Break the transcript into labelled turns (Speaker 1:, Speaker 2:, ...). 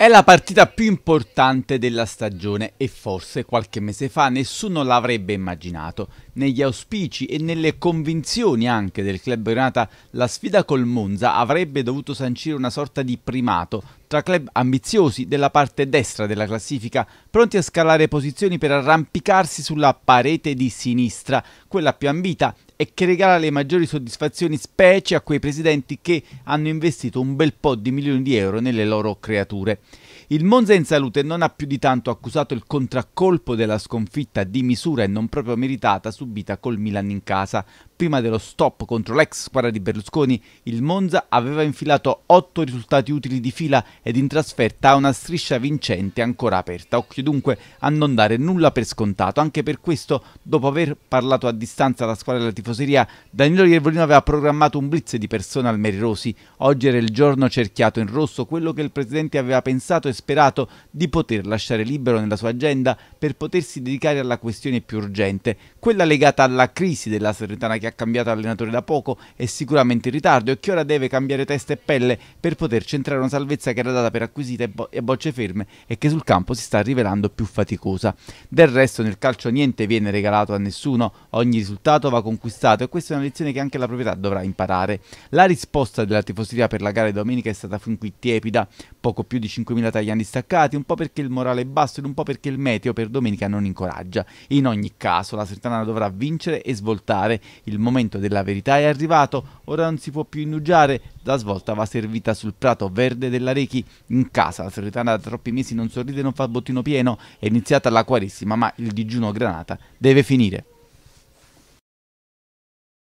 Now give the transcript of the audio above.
Speaker 1: È la partita più importante della stagione e forse qualche mese fa nessuno l'avrebbe immaginato. Negli auspici e nelle convinzioni anche del club Granata, la sfida col Monza avrebbe dovuto sancire una sorta di primato tra club ambiziosi della parte destra della classifica, pronti a scalare posizioni per arrampicarsi sulla parete di sinistra, quella più ambita e che regala le maggiori soddisfazioni specie a quei presidenti che hanno investito un bel po' di milioni di euro nelle loro creature. Il Monza in salute non ha più di tanto accusato il contraccolpo della sconfitta di misura e non proprio meritata subita col Milan in casa, Prima dello stop contro l'ex squadra di Berlusconi, il Monza aveva infilato 8 risultati utili di fila ed in trasferta ha una striscia vincente ancora aperta. Occhio dunque a non dare nulla per scontato. Anche per questo, dopo aver parlato a distanza alla squadra della tifoseria, Danilo Iervolino aveva programmato un blitz di persone al Merirosi. Oggi era il giorno cerchiato in rosso, quello che il presidente aveva pensato e sperato di poter lasciare libero nella sua agenda per potersi dedicare alla questione più urgente, quella legata alla crisi della Serenitana che ha cambiato allenatore da poco, è sicuramente in ritardo e che ora deve cambiare testa e pelle per poter centrare una salvezza che era data per acquisita e, bo e bocce ferme e che sul campo si sta rivelando più faticosa. Del resto nel calcio niente viene regalato a nessuno, ogni risultato va conquistato e questa è una lezione che anche la proprietà dovrà imparare. La risposta della tifoseria per la gara di domenica è stata fin qui tiepida, poco più di 5.000 tagliani staccati, un po' perché il morale è basso ed un po' perché il meteo per domenica non incoraggia. In ogni caso la Sertana dovrà vincere e svoltare il il momento della verità è arrivato, ora non si può più indugiare, la svolta va servita sul prato verde della dell'Arechi in casa, la solitana da troppi mesi non sorride e non fa bottino pieno, è iniziata la quaresima, ma il digiuno granata deve finire.